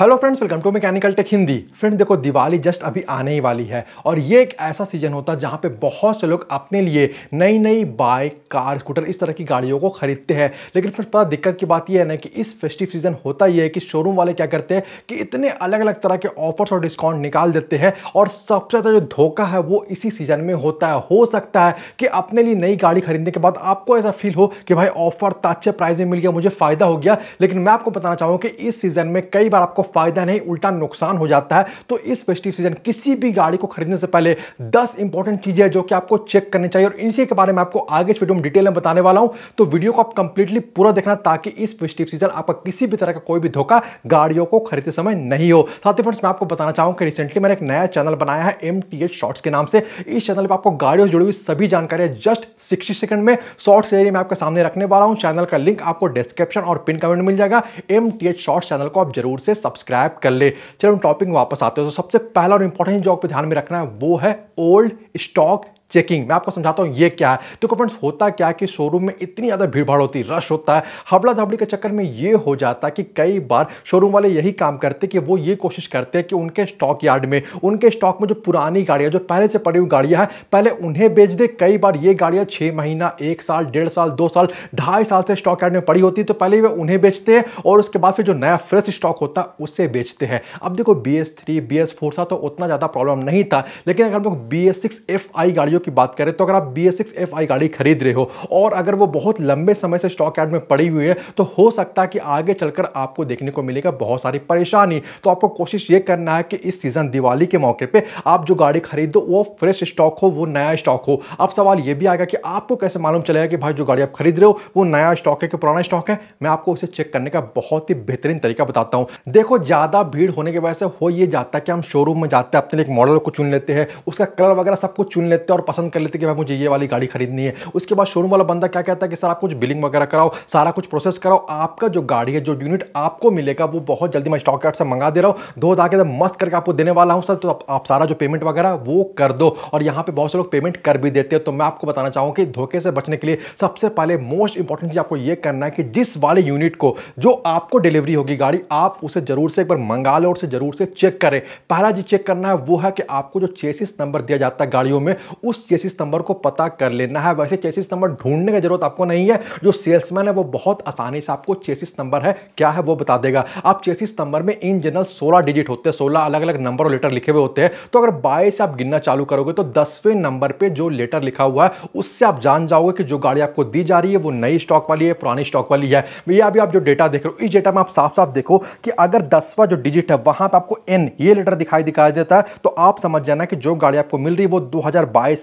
hello friends welcome to mechanical tech Hindi friends देखो Diwali just अभी आने ही वाली है और ये एक ऐसा सीजन होता है जहाँ पे बहुत से लोग अपने लिए नई नई बाइक कार स्कूटर इस तरह की गाड़ियों को खरीदते हैं लेकिन फिर पता दिक्कत की बात यह है ना कि इस फेस्टिव सीजन होता ही है कि शोरूम वाले क्या करते हैं कि इतने अलग अलग तरह के ऑफर्स और डिस्काउंट निकाल देते हैं और सबसे ज़्यादा जो धोखा है वो इसी सीजन में होता है हो सकता है कि अपने लिए नई गाड़ी खरीदने के बाद आपको ऐसा फील हो कि भाई ऑफर तो अच्छे प्राइस में मिल गया मुझे फ़ायदा हो गया लेकिन मैं आपको बताना चाहूँगा कि इस सीज़न में कई बार आपको फ़ायदा नहीं उल्टा नुकसान हो जाता है तो इस फेस्टिव सीजन किसी भी गाड़ी को खरीदने से पहले दस इंपॉर्टेंट चीज़ें जो कि आपको चेक करनी चाहिए और इसी के बारे में आपको आगे इस वीडियो में डिटेल में बताने वाला हूं तो वीडियो को आप कंप्लीटली पूरा देखना ताकि इस फेस्टिव सीजन आपका किसी भी तरह का कोई भी धोखा गाड़ियों को खरीदते समय नहीं हो साथ ही फ्रेंड्स मैं आपको बताना चाहूँ कि रिसेंटली मैंने एक नया चैनल बनाया है एम टी के नाम से इस चैनल पर आपको गाड़ियों से जुड़ी हुई सभी जानकारियाँ जस्ट सिक्सटी सेकंड में शॉर्ट्स एरिया में आपके सामने रखने वाला हूँ चैनल का लिंक आपको डिस्क्रिप्शन और पिन कमेंट मिल जाएगा एम टी शॉर्ट्स चैनल को आप जरूर से सब्सक्राइब सब्सक्राइब कर ले चलो हम टॉपिक वापस आते हैं तो सबसे पहला और इंपॉर्टेंट जॉब पर ध्यान में रखना है वो है ओल्ड स्टॉक चेकिंग मैं आपको समझाता हूँ ये क्या है देखो तो फ्रेंड्स होता क्या कि शोरूम में इतनी ज़्यादा भीड़ भाड़ होती है रश होता है हबड़ा धबड़ी के चक्कर में ये हो जाता है कि कई बार शोरूम वाले यही काम करते कि वो ये कोशिश करते हैं कि उनके स्टॉक यार्ड में उनके स्टॉक में जो पुरानी गाड़ियाँ जो पहले से पड़ी हुई गाड़ियाँ हैं पहले उन्हें बेच दे कई बार ये गाड़ियाँ छः महीना एक साल डेढ़ साल दो साल ढाई साल से स्टॉक यार्ड में पड़ी होती है तो पहले वे उन्हें बेचते हैं और उसके बाद फिर जो नया फ्रेश स्टॉक होता है उसे बेचते हैं अब देखो B S three B S four था तो उतना ज़्यादा प्रॉब्लम नहीं था लेकिन अगर हम लोग B S six F I गाड़ियों गाड़ियों की बात करें तो अगर आप B S six F I गाड़ी खरीद रहे हो और अगर वो बहुत लंबे समय से स्टॉक यार्ड में पड़ी हुई है तो हो सकता है कि आगे चलकर आपको देखने को मिलेगा बहुत सारी परेशानी तो आपको कोशिश ये करना है कि इस सीज़न दिवाली के मौके पर आप जो गाड़ी खरीद दो वो फ्रेश स्टॉक हो वो नया स्टॉक हो अब सवाल ये भी आएगा कि आपको कैसे मालूम चलेगा कि भाई जो गाड़ी आप खरीद रहे हो वो नया स्टॉक है कि पुराना स्टॉक है मैं आपको उसे चेक करने का बहुत ही बेहतरीन तरीका बताता हूँ देखो ज़्यादा भीड़ होने की वजह से हो ये जाता है कि हम शोरूम में जाते हैं अपने लिए एक मॉडल को चुन लेते हैं उसका कलर वगैरह सब कुछ चुन लेते हैं और पसंद कर लेते कि भाई मुझे ये वाली गाड़ी खरीदनी है उसके बाद शोरूम वाला बंदा क्या कहता है कि सर आप कुछ बिलिंग वगैरह कराओ सारा कुछ प्रोसेस कराओ आपका जो गाड़ी है जो यूनिट आपको मिलेगा वो बहुत जल्दी मैं स्टॉक से मंगा दे रहा हूँ दो दाके तो मस्त करके आपको देने वाला हूँ सर तो आप सारा जो पेमेंट वगैरह वो कर दो और यहाँ पर बहुत से लोग पेमेंट कर भी देते हैं तो मैं आपको बताना चाहूँ कि धोखे से बचने के लिए सबसे पहले मोस्ट इंपॉर्टेंट चीज़ आपको ये करना है कि जिस वाले यूनिट को जो आपको डिलीवरी होगी गाड़ी आप उसे जरूर से एक बार मंगा लो और उसे जरूर से चेक करें पहला जो चेक करना है वो है कि आपको जो चेसिस नंबर दिया जाता है गाड़ियों में उस उस चेसिस नंबर को पता कर लेना है वैसे चेसिस नंबर ढूंढने की जरूरत आपको नहीं है जो सेल्समैन है वो बहुत आसानी से आपको चेसिस नंबर है क्या है वो बता देगा आप चेसिस नंबर में इन जनरल सोलह डिजिट होते हैं सोलह अलग अलग नंबर और लेटर लिखे हुए होते हैं तो अगर बाईस आप गिनना चालू करोगे तो दसवें नंबर पर जो लेटर लिखा हुआ है उससे आप जान जाओगे कि जो गाड़ी आपको दी जा रही है वो नई स्टॉक वाली है पुरानी स्टॉक वाली है भैया अभी आप जो डेटा देख रहे हो इस डेटा में आप साफ साफ देखो कि अगर दसवा जो डिजिट है वहां पर आपको एन ये लेटर दिखाई दिखाई देता है तो आप समझ जाना कि जो गाड़ी आपको मिल रही है वो दो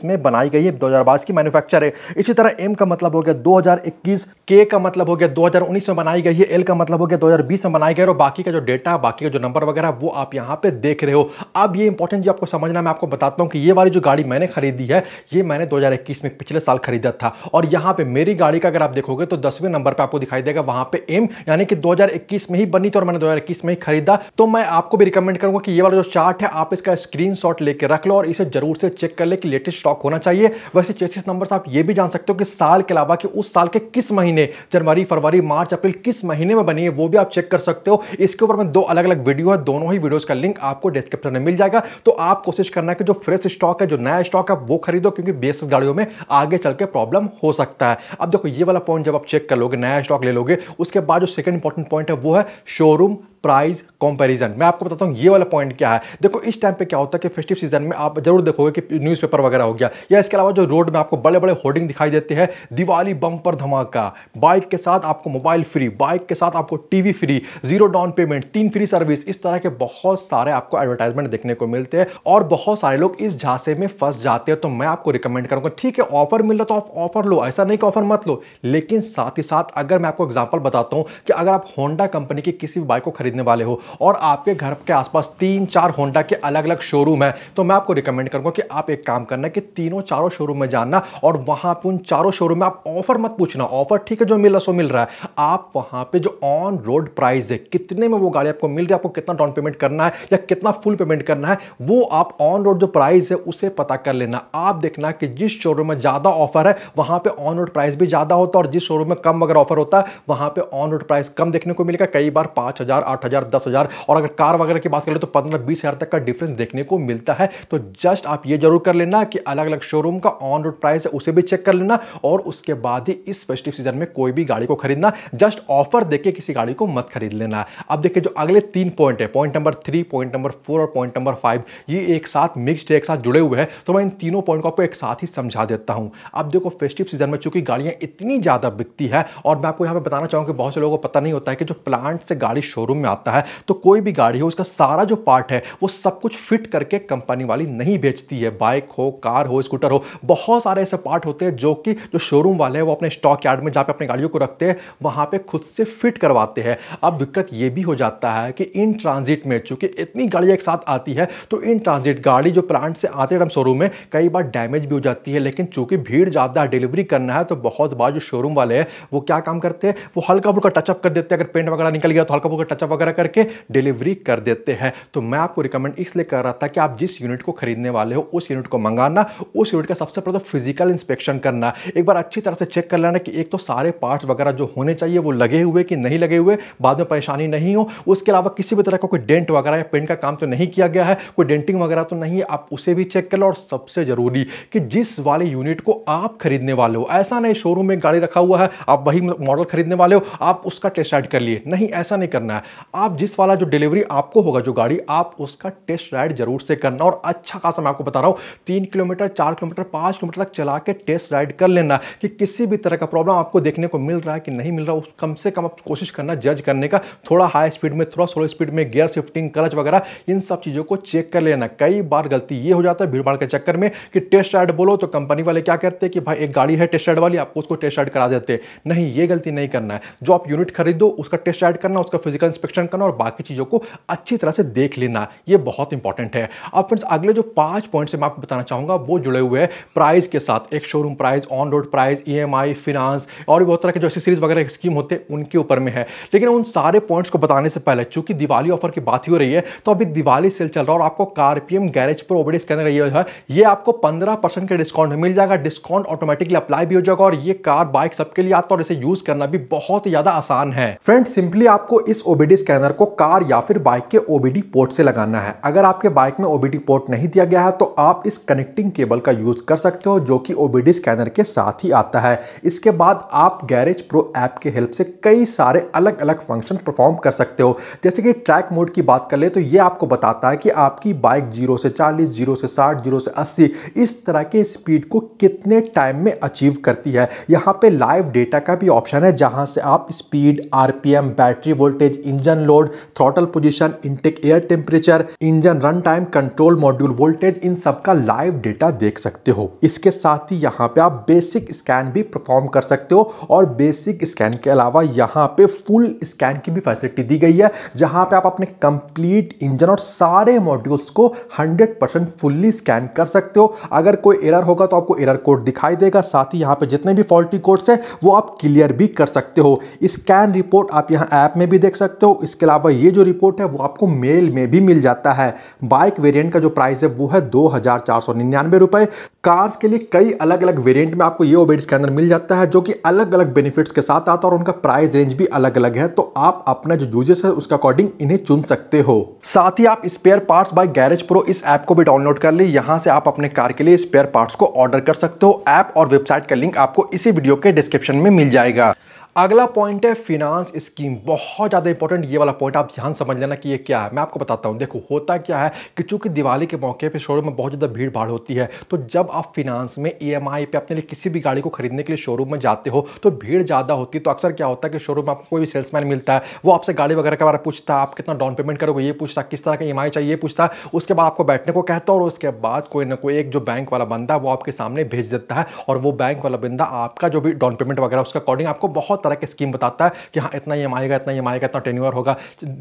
मतलब मतलब में बनाई गई है दो की मैन्युफैक्चर है इसी तरह एम का मतलब हो गया 2021 के का मतलब हो गया 2019 में बनाई गई है एल का मतलब हो गया 2020 में बनाई गई है और बाकी का जो डेटा बाकी का जो नंबर वगैरह वो आप यहाँ पे देख रहे हो अब ये इंपॉर्टेंट जो आपको समझना मैं आपको बताता हूँ कि ये वाली जो गाड़ी मैंने खरीदी है ये मैंने 2021 में पिछले साल खरीदा था और यहाँ पे मेरी गाड़ी का अगर आप देखोगे तो दसवें नंबर पर आपको दिखाई देगा वहाँ पे एम यानी कि 2021 में ही बनी थी और मैंने 2021 में ही खरीदा तो मैं आपको भी रिकमेंड करूंगा कि ये वाला जो चार्ट है आप इसका स्क्रीन लेकर रख लो और इसे जरूर से चेक कर ले कि लेटेस्ट स्टॉक होना चाहिए वैसे चेसिस नंबर आप ये भी जान सकते हो कि साल के अलावा कि उस साल के किस महीने जनवरी फरवरी मार्च अप्रैल किस महीने में बनी है वो भी आप चेक कर सकते हो इसके ऊपर मैं दो अलग अलग वीडियो है दोनों ही वीडियोज का लिंक आपको डिस्क्रिप्शन में मिल जाएगा तो आप कोशिश करना कि जो फ्रेश स्टॉक है जो नया स्टॉक है वो खरीदो क्योंकि बेसिस गाड़ियों में आगे चल के प्रॉब्लम हो सकता है अब देखो ये वाला पॉइंट जब आप चेक कर लोगे नया स्टॉक ले लोगे उसके बाद जो सेकंड इंपॉर्टेंट पॉइंट है वो है शोरूम प्राइस कंपैरिजन मैं आपको बताता हूँ ये वाला पॉइंट क्या है देखो इस टाइम पे क्या होता है कि फेस्टिव सीजन में आप जरूर देखोगे कि न्यूज़पेपर वगैरह हो गया या इसके अलावा जो रोड में आपको बड़े बड़े होर्डिंग दिखाई देते हैं दिवाली बम्पर धमाका बाइक के साथ आपको मोबाइल फ्री बाइक के साथ आपको TV free zero down payment तीन फ्री सर्विस इस तरह के बहुत सारे आपको एडवर्टाइजमेंट देखने को मिलते हैं और बहुत सारे लोग इस झांसे में फंस जाते हैं तो मैं आपको रिकमेंड करूँगा ठीक है ऑफर मिल रहा तो आप ऑफर लो ऐसा नहीं कि ऑफर मत लो लेकिन साथ ही साथ अगर मैं आपको एग्जाम्पल बताता हूँ कि अगर आप होंडा कंपनी की किसी बाइक को खरीद खरीदने वाले हो और आपके घर के आसपास तीन चार होंडा के अलग अलग शोरूम है तो मैं आपको रिकमेंड करूंगा कि आप एक काम करना कि तीनों चारों शोरूम में जानना और वहां पर उन चारों शोरूम में आप ऑफर मत पूछना ऑफर ठीक है जो मिल रहा सो मिल रहा है आप वहां पर जो ऑन रोड प्राइस है कितने में वो गाड़ी आपको मिल रही है आपको कितना डाउन पेमेंट करना है या कितना फुल पेमेंट करना है वो आप ऑन रोड जो प्राइस है उसे पता कर लेना आप देखना कि जिस शोरूम में ज़्यादा ऑफर है वहां पे ऑन रोड प्राइस भी ज़्यादा होता है और जिस शोरूम में कम अगर ऑफर होता है वहां पे ऑन रोड प्राइस कम देखने को मिलेगा कई बार पांच हज़ार आठ हज़ार दस हज़ार और अगर कार वगैरह की बात करें तो पंद्रह बीस हज़ार तक का डिफरेंस देखने को मिलता है तो जस्ट आप ये जरूर कर लेना कि अलग अलग शोरूम का ऑन रोड प्राइस है उसे भी चेक कर लेना और उसके बाद ही इस फेस्टिव सीजन में कोई भी गाड़ी को खरीदना जस्ट ऑफर देके किसी गाड़ी को मत खरीद लेना अब देखिए जो अगले तीन पॉइंट है point number three point number four और पॉइंट नंबर फाइव ये एक साथ मिक्सड एक साथ जुड़े हुए हैं तो मैं इन तीनों पॉइंट को आपको एक साथ ही समझा देता हूँ अब देखो फेस्टिव सीजन में चूंकि गाड़ियाँ इतनी ज़्यादा बिकती है और मैं आपको यहाँ पर बताना चाहूँगा कि बहुत से लोगों को पता नहीं होता है कि जो प्लांट से गाड़ी शोरूम में आता है तो कोई भी गाड़ी हो उसका सारा जो पार्ट है वो सब कुछ फिट करके कंपनी वाली नहीं बेचती है बाइक हो कार हो स्कूटर हो बहुत सारे ऐसे पार्ट होते हैं जो कि जो शोरूम वाले हैं वो अपने स्टॉक यार्ड में जहाँ पे अपनी गाड़ियों को रखते हैं वहाँ पर खुद से फिट करवाते हैं अब दिक्कत ये भी हो जाता है कि इन ट्रांजिट में चूंकि इतनी गाड़ियाँ एक साथ आती है तो इन ट्रांजिट गाड़ी जो प्लांट से आते टाइम शोरूम में कई बार डैमेज भी हो जाती है लेकिन चूंकि भीड़ ज़्यादा डिलीवरी करना है तो बहुत बार जो शोरूम वाले हैं वो क्या काम करते हैं वो हल्का फुल्का टचअप कर देते हैं अगर पेंट वगैरह निकल गया तो हल्का फुल्का टचअप वगैरह वगैरह करके डिलीवरी कर देते हैं तो मैं आपको रिकमेंड इसलिए कर रहा था कि आप जिस यूनिट को खरीदने वाले हो उस यूनिट को मंगाना उस यूनिट का सबसे पहले तो फिजिकल इंस्पेक्शन करना एक बार अच्छी तरह से चेक कर लेना कि एक तो सारे पार्ट्स वगैरह जो होने चाहिए वो लगे हुए कि नहीं लगे हुए बाद में परेशानी नहीं हो उसके अलावा किसी भी तरह का कोई डेंट वगैरह या पेंट का काम तो नहीं किया गया है कोई डेंटिंग वगैरह तो नहीं है आप उसे भी चेक कर लो और सबसे ज़रूरी कि जिस वाले यूनिट को आप खरीदने वाले हो ऐसा नहीं शोरूम में गाड़ी रखा हुआ है आप वही मॉडल खरीदने वाले हो आप उसका टेस्ट राइड कर लिए नहीं ऐसा नहीं करना है आप जिस वाला जो डिलीवरी आपको होगा जो गाड़ी आप उसका टेस्ट राइड जरूर से करना और अच्छा खासा मैं आपको बता रहा हूँ तीन किलोमीटर चार किलोमीटर पाँच किलोमीटर तक चला के टेस्ट राइड कर लेना कि किसी भी तरह का प्रॉब्लम आपको देखने को मिल रहा है कि नहीं मिल रहा उस कम से कम आप कोशिश करना जज करने का थोड़ा हाई स्पीड में थोड़ा स्लो स्पीड में गियर शिफ्टिंग क्लच वगैरह इन सब चीज़ों को चेक कर लेना कई बार गलती ये हो जाता है भीड़ भाड़ के चक्कर में कि टेस्ट राइड बोलो तो कंपनी वाले क्या करते हैं कि भाई एक गाड़ी है टेस्ट राइड वाली आपको उसको टेस्ट राइड करा देते नहीं ये गलती नहीं करना है जो आप यूनिट खरीदो उसका टेस्ट राइड करना उसका फिजिकल इंस्पेक्शन निरीक्षण करना और बाकी चीज़ों को अच्छी तरह से देख लेना ये बहुत इंपॉर्टेंट है अब फ्रेंड्स अगले जो पाँच पॉइंट्स मैं आपको बताना चाहूँगा वो जुड़े हुए हैं प्राइस के साथ एक showroom price on road price E M finance और भी बहुत तरह के जो एक्सेसरीज वगैरह स्कीम होते हैं उनके ऊपर में है लेकिन उन सारे पॉइंट्स को बताने से पहले चूंकि दिवाली ऑफर की बात ही हो रही है तो अभी दिवाली सेल चल रहा है और आपको कार पी एम गैरेज पर ओबडी स्कैनर ये है ये आपको पंद्रह परसेंट का डिस्काउंट मिल जाएगा डिस्काउंट ऑटोमेटिकली अप्लाई भी हो जाएगा और ये कार बाइक सबके लिए आता है और इसे यूज करना भी बहुत ज्यादा आसान है फ्रेंड सिंपली आपको इस ओबीडी स्कैनर को कार या फिर बाइक के ओबीडी पोर्ट से लगाना है अगर आपके बाइक में ओबीडी पोर्ट नहीं दिया गया है तो आप इस कनेक्टिंग केबल का यूज़ कर सकते हो जो कि ओबीडी स्कैनर के साथ ही आता है इसके बाद आप गैरेज प्रो ऐप के हेल्प से कई सारे अलग अलग फंक्शन परफॉर्म कर सकते हो जैसे कि ट्रैक मोड की बात कर ले तो ये आपको बताता है कि आपकी बाइक जीरो से चालीस जीरो से साठ जीरो से अस्सी इस तरह के स्पीड को कितने टाइम में अचीव करती है यहाँ पे लाइव डेटा का भी ऑप्शन है जहाँ से आप speed RPM battery voltage engine engine load throttle position intake air temperature engine run time control module voltage इन सबका लाइव डेटा देख सकते हो इसके साथ ही यहाँ पे आप बेसिक स्कैन भी परफॉर्म कर सकते हो और बेसिक स्कैन के अलावा यहाँ पे फुल स्कैन की भी फैसिलिटी दी गई है जहाँ पे आप अपने कंप्लीट इंजन और सारे मॉड्यूल्स को 100% फुल्ली स्कैन कर सकते हो अगर कोई एरर होगा तो आपको एरर कोड दिखाई देगा साथ ही यहाँ पे जितने भी फॉल्टी कोड्स हैं वो आप क्लियर भी कर सकते हो स्कैन रिपोर्ट आप यहाँ ऐप में भी देख सकते हो इसके अलावा ये जो रिपोर्ट है वो आपको मेल में भी मिल जाता है बाइक वेरिएंट का जो प्राइस है वो है दो हज़ार चार सौ निन्यानवे रुपये कार्स के लिए कई अलग अलग वेरिएंट में आपको ये ओबेट्स के अंदर मिल जाता है जो कि अलग अलग बेनिफिट्स के साथ आता है और उनका प्राइस रेंज भी अलग अलग है तो आप अपना जो यूजेस है उसके अकॉर्डिंग इन्हें चुन सकते हो साथ ही आप spare parts buy garage pro इस ऐप को भी डाउनलोड कर ली यहाँ से आप अपने कार के लिए स्पेयर पार्ट्स को ऑर्डर कर सकते हो ऐप और वेबसाइट का लिंक आपको इसी वीडियो के डिस्क्रिप्शन में मिल जाएगा अगला पॉइंट है फिनांस स्कीम बहुत ज़्यादा इंपॉर्टेंट ये वाला पॉइंट आप ध्यान समझ लेना कि ये क्या है मैं आपको बताता हूँ देखो होता क्या है कि चूंकि दिवाली के मौके पे शोरूम में बहुत ज़्यादा भीड़ भाड़ होती है तो जब आप फिनांस में ई e पे अपने लिए किसी भी गाड़ी को खरीदने के लिए शोरूम में जाते हो तो भीड़ ज़्यादा होती है तो अक्सर क्या होता है कि शोरूम में आपको कोई भी सेल्समैन मिलता है वो आपसे गाड़ी वगैरह के बारे में पूछता है आप कितना डाउन पेमेंट करोगे ये पूछता किस तरह का ई e चाहिए ये पूछता है उसके बाद आपको बैठने को कहता है और उसके बाद कोई ना कोई एक जो बैंक वाला बंदा है वो आपके सामने भेज देता है और वो बैंक वाला बंदा आपका जो भी डाउन पेमेंट वगैरह उसके अकॉर्डिंग आपको बहुत तरह के स्कीम बताता है कि हाँ इतना ये e आएगा इतना ये e आएगा इतना टेन्यूअर होगा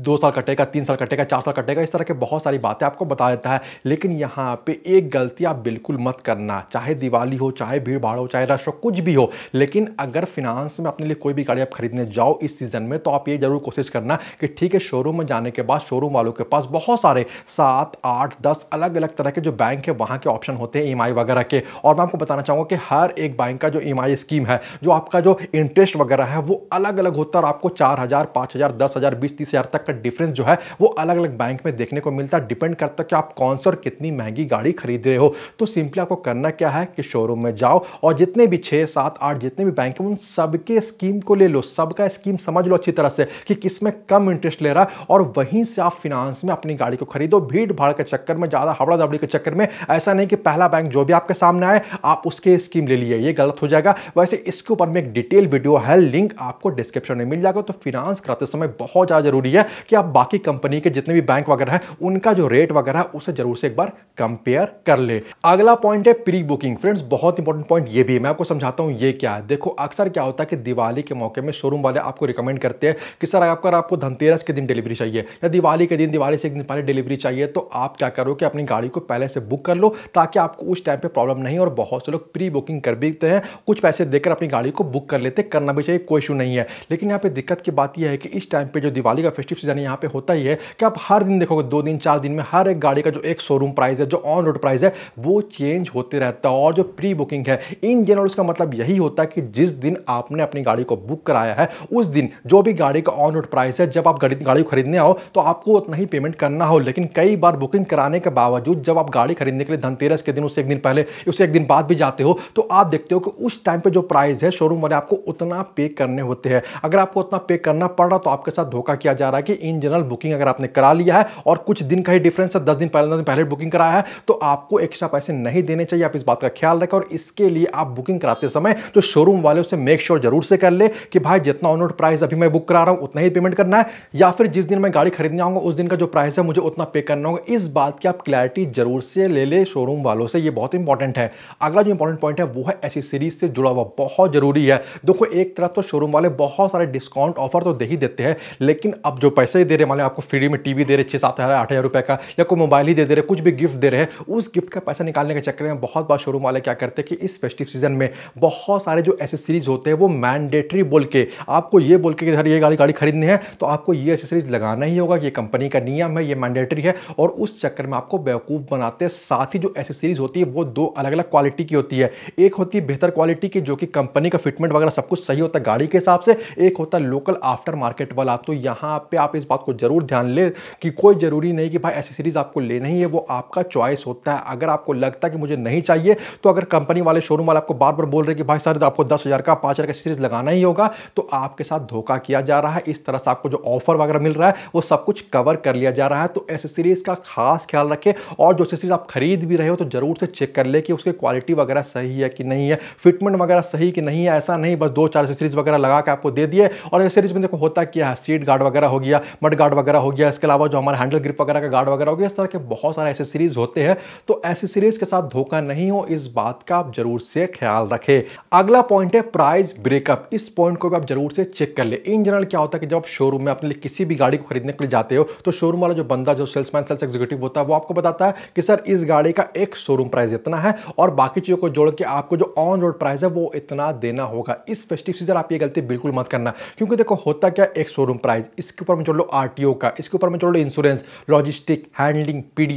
दो साल कटेगा तीन साल कटेगा चार साल कटेगा इस तरह के बहुत सारी बातें आपको बता देता है लेकिन यहाँ पे एक गलती आप बिल्कुल मत करना चाहे दिवाली हो चाहे भीड़ भाड़ हो चाहे रश हो कुछ भी हो लेकिन अगर फिनांस में अपने लिए कोई भी गाड़ी आप खरीदने जाओ इस सीज़न में तो आप ये ज़रूर कोशिश करना कि ठीक है शोरूम में जाने के बाद शोरूम वालों के पास बहुत सारे सात आठ दस अलग अलग तरह के जो बैंक है वहाँ के ऑप्शन होते हैं ई e वगैरह के और मैं आपको बताना चाहूँगा कि हर एक बैंक का जो ई स्कीम है जो आपका जो इंटरेस्ट वगैरह है वो अलग अलग होता है और आपको चार हज़ार पाँच हज़ार दस हज़ार बीस तीस हज़ार तक का डिफरेंस जो है वो अलग अलग बैंक में देखने को मिलता है डिपेंड करता है कि आप कौन सा और कितनी महंगी गाड़ी खरीद रहे हो तो सिंपली आपको करना क्या है कि शोरूम में जाओ और जितने भी छः सात आठ जितने भी बैंक हैं उन सबके स्कीम को ले लो सबका स्कीम समझ लो अच्छी तरह से कि किस में कम इंटरेस्ट ले रहा है और वहीं से आप फिनांस में अपनी गाड़ी को खरीदो भीड़ भाड़ के चक्कर में ज़्यादा हबड़ा दबड़ी के चक्कर में ऐसा नहीं कि पहला बैंक जो भी आपके सामने आए आप उसके स्कीम ले लिए ये गलत हो जाएगा वैसे इसके ऊपर में एक डिटेल वीडियो है लिंक लिंक आपको डिस्क्रिप्शन में मिल जाएगा तो फिनांस कराते समय बहुत ज़्यादा जरूरी है कि आप बाकी कंपनी के जितने भी बैंक वगैरह हैं उनका जो रेट वगैरह है उसे जरूर से एक बार कंपेयर कर ले अगला पॉइंट है प्री बुकिंग फ्रेंड्स बहुत इंपॉर्टेंट पॉइंट ये भी है मैं आपको समझाता हूँ ये क्या है देखो अक्सर क्या होता है कि दिवाली के मौके में शोरूम वाले आपको रिकमेंड करते हैं कि सर अगर आपको धनतेरस के दिन डिलीवरी चाहिए या दिवाली के दिन दिवाली से एक दिन पहले डिलीवरी चाहिए तो आप क्या करो कि अपनी गाड़ी को पहले से बुक कर लो ताकि आपको उस टाइम पर प्रॉब्लम नहीं और बहुत से लोग प्री बुकिंग कर भी हैं कुछ पैसे देकर अपनी गाड़ी को बुक कर लेते करना भी चाहिए कोई इशू नहीं है लेकिन यहाँ पे दिक्कत की बात यह है कि इस टाइम पे जो दिवाली का फेस्टिव सीजन यहाँ पे होता ही है कि आप हर दिन देखोगे दो दिन चार दिन में हर एक गाड़ी का जो एक शोरूम प्राइस है जो ऑन रोड प्राइस है वो चेंज होते रहता है और जो प्री बुकिंग है इन जनरल उसका मतलब यही होता है कि जिस दिन आपने अपनी गाड़ी को बुक कराया है उस दिन जो भी गाड़ी का ऑन रोड प्राइस है जब आप गाड़ी गाड़ी खरीदने आओ तो आपको उतना ही पेमेंट करना हो लेकिन कई बार बुकिंग कराने के बावजूद जब आप गाड़ी खरीदने के लिए धनतेरस के दिन उससे एक दिन पहले उससे एक दिन बाद भी जाते हो तो आप देखते हो कि उस टाइम पर जो प्राइस है शोरूम वाले आपको उतना पे कर करने होते हैं अगर आपको उतना पे करना पड़ रहा तो आपके साथ धोखा किया जा रहा है कि इन जनरल बुकिंग अगर आपने करा लिया है और कुछ दिन का ही डिफरेंस है दस दिन पहले दिन पहले बुकिंग कराया है तो आपको एक्स्ट्रा पैसे नहीं देने चाहिए आप इस बात का ख्याल रखें और इसके लिए आप बुकिंग कराते समय जो शोरूम वाले उसे मेक श्योर जरूर से कर ले कि भाई जितना ऑनरोड प्राइस अभी मैं बुक करा रहा हूँ उतना ही पेमेंट करना है या फिर जिस दिन मैं गाड़ी खरीदने आऊँगा उस दिन का जो प्राइस है मुझे उतना पे करना होगा इस बात की आप क्लैरिटी जरूर से ले ले शोरूम वालों से ये बहुत इंपॉर्टेंट है अगला जो इंपॉर्टेंट पॉइंट है वो है एसी सीरीज से जुड़ा हुआ बहुत जरूरी है देखो एक तरफ तो शोरूम वाले बहुत सारे डिस्काउंट ऑफर तो दे ही देते हैं लेकिन अब जो पैसे दे रहे माले आपको फ्री में टीवी दे रहे छः सात हज़ार आठ हज़ार रुपये का या कोई मोबाइल ही दे दे रहे कुछ भी गिफ्ट दे रहे हैं उस गिफ्ट का पैसा निकालने के चक्कर में बहुत बार शोरूम वाले क्या करते हैं कि इस फेस्टिव सीजन में बहुत सारे जो एसेसरीज होते हैं वो मैंडेटरी बोल के आपको ये बोल के कि ये गाड़ी गाड़ी खरीदनी है तो आपको ये एसेसरीज लगाना ही होगा ये कंपनी का नियम है ये मैंडेटरी है और उस चक्कर में आपको बेवकूफ़ बनाते हैं साथ ही जो एसेसरीज होती है वो दो अलग अलग क्वालिटी की होती है एक होती है बेहतर क्वालिटी की जो कि कंपनी का फिटमेंट वगैरह सब कुछ सही होता है गाड़ी गाड़ी के हिसाब से एक होता है लोकल आफ्टर मार्केट वाला तो यहाँ पे आप इस बात को जरूर ध्यान लें कि कोई ज़रूरी नहीं कि भाई ऐसी सीरीज आपको लेना ही है वो आपका चॉइस होता है अगर आपको लगता है कि मुझे नहीं चाहिए तो अगर कंपनी वाले शोरूम वाले आपको बार बार बोल रहे कि भाई सर आपको दस का पाँच का सीरीज लगाना ही होगा तो आपके साथ धोखा किया जा रहा है इस तरह से आपको जो ऑफर वगैरह मिल रहा है वो सब कुछ कवर कर लिया जा रहा है तो सीरीज का खास ख्याल रखें और जो सीरीज आप खरीद भी रहे हो तो ज़रूर से चेक कर ले कि उसकी क्वालिटी वगैरह सही है कि नहीं है फिटमेंट वगैरह सही कि नहीं है ऐसा नहीं बस दो चार सीरीज वगैरह लगा के आपको दे दिए और इस सीरीज में देखो होता क्या है सीट गार्ड वगैरह हो गया मड गार्ड वगैरह हो गया इसके अलावा जो हमारे हैंडल ग्रिप वगैरह का गार्ड वगैरह हो गया इस तरह के बहुत सारे ऐसे सीरीज होते हैं तो ऐसी सीरीज के साथ धोखा नहीं हो इस बात का आप जरूर से ख्याल रखें अगला पॉइंट है प्राइस ब्रेकअप इस पॉइंट को भी आप जरूर से चेक कर ले इन जनरल क्या होता है कि जब आप शोरूम में अपने लिए किसी भी गाड़ी को खरीदने के लिए जाते हो तो शोरूम वाला जो बंदा जो सेल्समैन सेल्स एग्जीक्यूटिव होता है वो आपको बताता है कि सर इस गाड़ी का एक शोरूम प्राइस इतना है और बाकी चीज़ों को जोड़ के आपको जो ऑन रोड प्राइस है वो इतना देना होगा इस फेस्टिव सीजन आप ये गलती बिल्कुल मत करना क्योंकि देखो होता क्या एक शोरूम प्राइस इसके ऊपर में जोड़ लो आर का इसके ऊपर में जोड़ लो इंश्योरेंस लॉजिस्टिक हैंडलिंग पी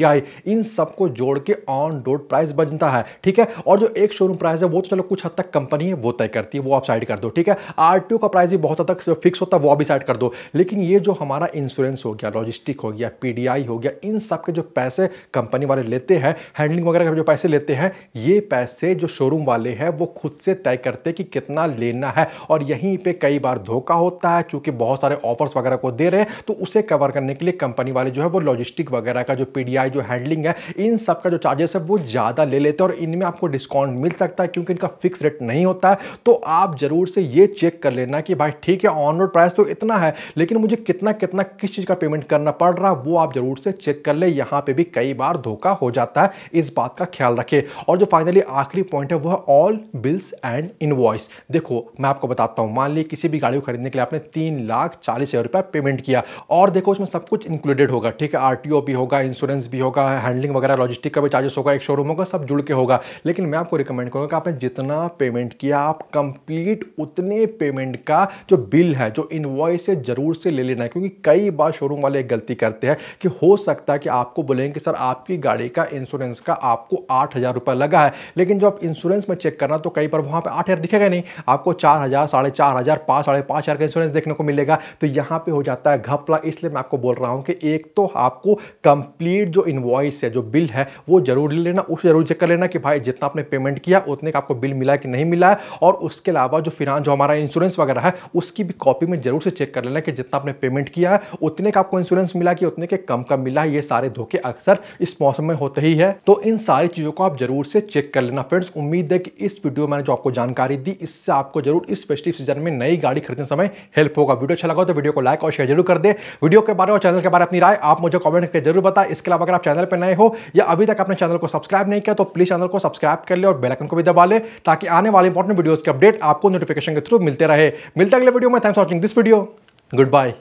इन सबको जोड़ के ऑन रोड प्राइस बनता है ठीक है और जो एक शोरूम प्राइस है वो तो चलो कुछ हद तक कंपनी है वो तय करती है वो आप साइड कर दो ठीक है आर का प्राइस भी बहुत हद तक फिक्स होता है वो भी साइड कर दो लेकिन ये जो हमारा इंश्योरेंस हो गया लॉजिस्टिक हो गया पी हो गया इन सब के जो पैसे कंपनी वाले लेते हैं हैंडलिंग वगैरह के जो पैसे लेते हैं ये पैसे जो शोरूम वाले हैं वो खुद से तय करते हैं कि कितना लेना है और यहीं पे कई बार धोखा होता है चूंकि बहुत सारे ऑफर्स वगैरह को दे रहे हैं तो उसे कवर करने के लिए कंपनी वाले जो है वो लॉजिस्टिक वगैरह का जो पीडीआई जो हैंडलिंग है इन सब का जो चार्जेस है वो ज़्यादा ले लेते हैं और इनमें आपको डिस्काउंट मिल सकता है क्योंकि इनका फिक्स रेट नहीं होता है तो आप ज़रूर से ये चेक कर लेना कि भाई ठीक है ऑन रोड प्राइस तो इतना है लेकिन मुझे कितना कितना किस चीज़ का पेमेंट करना पड़ रहा है वो आप ज़रूर से चेक कर ले यहाँ पर भी कई बार धोखा हो जाता है इस बात का ख्याल रखें और जो फाइनली आखिरी पॉइंट है वह ऑल बिल्स एंड इन्वॉइस देखो मैं आपको बताता बताता हूँ मान ली किसी भी गाड़ी को खरीदने के लिए आपने तीन लाख चालीस हज़ार रुपया पेमेंट किया और देखो उसमें सब कुछ इंक्लूडेड होगा ठीक है आर भी होगा इंश्योरेंस भी होगा हैंडलिंग वगैरह लॉजिस्टिक का भी चार्जेस होगा एक शोरूम होगा सब जुड़ के होगा लेकिन मैं आपको रिकमेंड करूँगा कि आपने जितना पेमेंट किया आप कंप्लीट उतने पेमेंट का जो बिल है जो इन्वॉइस है ज़रूर से ले लेना क्योंकि कई बार शोरूम वाले गलती करते हैं कि हो सकता है कि आपको बोलेंगे कि सर आपकी गाड़ी का इंश्योरेंस का आपको आठ लगा है लेकिन जब आप इंश्योरेंस में चेक करना तो कई बार वहाँ पर आठ दिखेगा नहीं आपको चार हज़ार साढ़े चार हज़ार पाँच साढ़े पाँच हज़ार का इंश्योरेंस देखने को मिलेगा तो यहाँ पे हो जाता है घपला इसलिए मैं आपको बोल रहा हूँ कि एक तो आपको कंप्लीट जो इन्वॉइस है जो बिल है वो जरूर ले लेना उसे जरूर चेक कर लेना कि भाई जितना आपने पेमेंट किया उतने का आपको बिल मिला कि नहीं मिला है और उसके अलावा जो फिनांस जो हमारा इंश्योरेंस वगैरह है उसकी भी कॉपी में जरूर से चेक कर लेना कि जितना आपने पेमेंट किया है उतने का आपको इंश्योरेंस मिला कि उतने के कम का मिला है ये सारे धोखे अक्सर इस मौसम में होते ही है तो इन सारी चीज़ों को आप जरूर से चेक कर लेना फ्रेंड्स उम्मीद है कि इस वीडियो मैंने जो आपको जानकारी दी इससे आपको जरूर इस फेस्टिव इस सीजन में नई गाड़ी खरीदने समय हेल्प होगा वीडियो अच्छा लगा तो वीडियो को लाइक और शेयर जरूर कर दे वीडियो के बारे में और चैनल के बारे में अपनी राय आप मुझे कॉमेंट करके जरूर बताए इसके अलावा अगर आप चैनल पर नए हो या अभी तक अपने चैनल को सब्सक्राइब नहीं किया तो प्लीज चैनल को सब्सक्राइब कर ले और बेलकन को भी दबा ले ताकि आने वाले इंपॉर्टेंट वीडियोज के अपडेट आपको नोटिफिकेशन के थ्रू मिलते रहे मिलते अगले वीडियो में thanks watching this video good bye